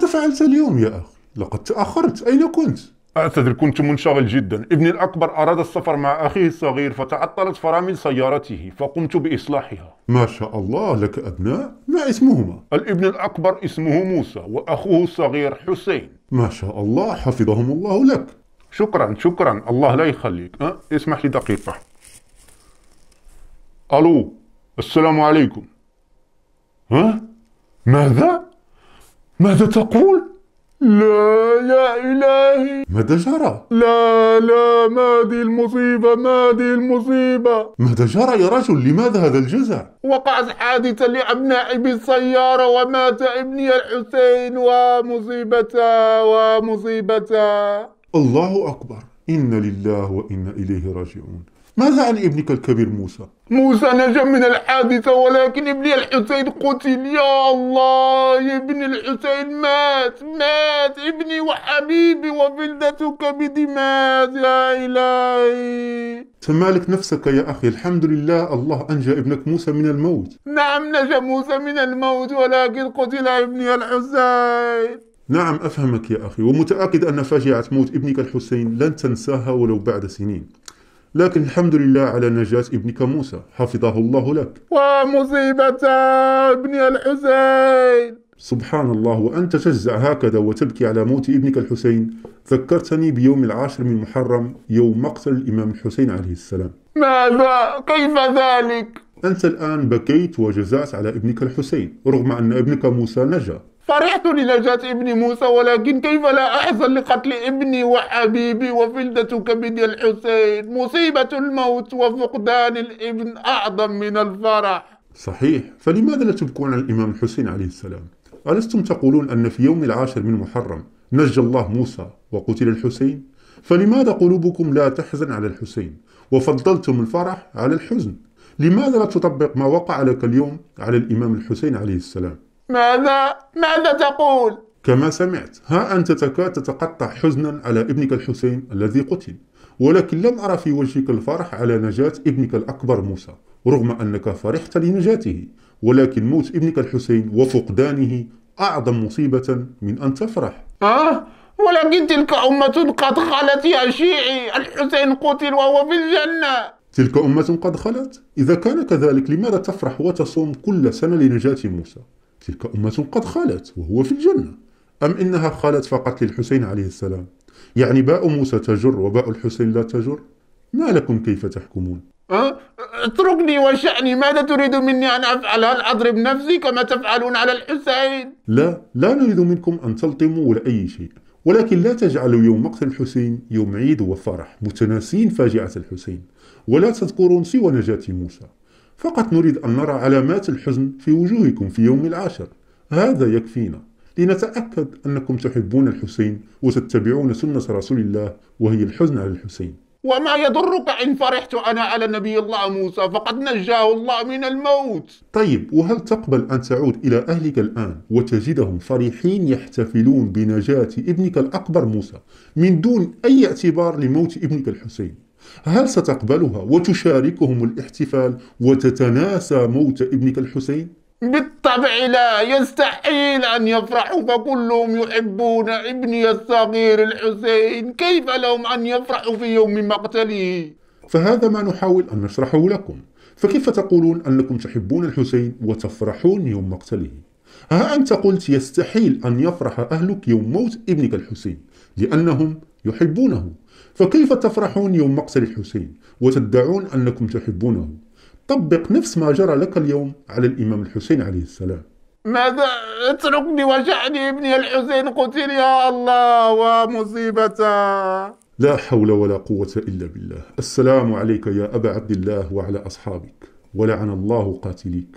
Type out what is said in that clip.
ماذا فعلت اليوم يا أخي؟ لقد تأخرت أين كنت؟ أعتذر كنت منشغل جدا ابني الأكبر أراد السفر مع أخيه الصغير فتعطلت فرامل سيارته فقمت بإصلاحها ما شاء الله لك أبناء ما اسمهما؟ الابن الأكبر اسمه موسى وأخوه الصغير حسين ما شاء الله حفظهم الله لك شكرا شكرا الله لا يخليك أه؟ اسمح لي دقيقة ألو السلام عليكم ها؟ أه؟ ماذا؟ ماذا تقول؟ لا يا إلهي ماذا جرى؟ لا لا ما هذه المصيبة ما هذه المصيبة ماذا جرى يا رجل لماذا هذا الجزع؟ وقعت حادثة لأبنائي بالسيارة ومات ابني الحسين ومصيبة ومصيبة الله أكبر إن لله وإنا إليه راجعون ماذا عن ابنك الكبير موسى؟ موسى نجا من الحادثة ولكن ابني الحسين قتل يا الله يا ابن الحسين مات مات ابني وحبيبي وبلدتك بدمات يا إلهي تمالك نفسك يا أخي الحمد لله الله أنجى ابنك موسى من الموت نعم نجا موسى من الموت ولكن قتل ابني الحسين نعم أفهمك يا أخي ومتأكد أن فاجعة موت ابنك الحسين لن تنساها ولو بعد سنين لكن الحمد لله على نجاة ابنك موسى حفظه الله لك ومصيبة ابني الحسين سبحان الله وأنت تجزع هكذا وتبكي على موت ابنك الحسين ذكرتني بيوم العاشر من محرم يوم مقتل الإمام الحسين عليه السلام ماذا؟ كيف ذلك؟ أنت الآن بكيت وجزعت على ابنك الحسين رغم أن ابنك موسى نجا فرحت لنجاة ابن موسى ولكن كيف لا أحزن لقتل ابني وحبيبي وفلدة كبدي الحسين مصيبة الموت وفقدان الابن أعظم من الفرح صحيح فلماذا لا تبكون على الإمام الحسين عليه السلام ألستم تقولون أن في يوم العاشر من محرم نجى الله موسى وقتل الحسين فلماذا قلوبكم لا تحزن على الحسين وفضلتم الفرح على الحزن لماذا لا تطبق ما وقع لك اليوم على الإمام الحسين عليه السلام ماذا؟ ماذا تقول؟ كما سمعت ها أنت تكاد تتقطع حزنا على ابنك الحسين الذي قتل ولكن لم أرى في وجهك الفرح على نجاة ابنك الأكبر موسى رغم أنك فرحت لنجاته ولكن موت ابنك الحسين وفقدانه أعظم مصيبة من أن تفرح آه ولكن تلك أمة قد خلت يا شيعي الحسين قتل وهو في الجنة تلك أمة قد خلت إذا كان كذلك لماذا تفرح وتصوم كل سنة لنجاة موسى تلك أمة قد خالت وهو في الجنة أم إنها خالت فقط للحسين عليه السلام يعني باء موسى تجر وباء الحسين لا تجر ما لكم كيف تحكمون أه؟ اتركني وشأني ماذا تريد مني أن أفعل هل أضرب نفسي كما تفعلون على الحسين لا لا نريد منكم أن تلطموا ولا أي شيء ولكن لا تجعلوا يوم مقتل الحسين يوم عيد وفرح متناسين فاجعة الحسين ولا تذكرون سوى نجاة موسى فقط نريد أن نرى علامات الحزن في وجوهكم في يوم العاشر هذا يكفينا لنتأكد أنكم تحبون الحسين وتتبعون سنة رسول الله وهي الحزن على الحسين وما يضرك إن فرحت أنا على نبي الله موسى فقد نجاه الله من الموت طيب وهل تقبل أن تعود إلى أهلك الآن وتجدهم فرحين يحتفلون بنجاة ابنك الأكبر موسى من دون أي اعتبار لموت ابنك الحسين هل ستقبلها وتشاركهم الاحتفال وتتناسى موت ابنك الحسين؟ بالطبع لا يستحيل أن يفرحوا فكلهم يحبون ابني الصغير الحسين كيف لهم أن يفرحوا في يوم مقتله؟ فهذا ما نحاول أن نشرحه لكم فكيف تقولون أنكم تحبون الحسين وتفرحون يوم مقتله؟ ها أنت قلت يستحيل أن يفرح أهلك يوم موت ابنك الحسين لأنهم يحبونه فكيف تفرحون يوم مقتل الحسين وتدعون أنكم تحبونه طبق نفس ما جرى لك اليوم على الإمام الحسين عليه السلام ماذا اتركني وشأني ابني الحسين قتل يا الله ومصيبته لا حول ولا قوة إلا بالله السلام عليك يا أبا عبد الله وعلى أصحابك ولعن الله قاتليك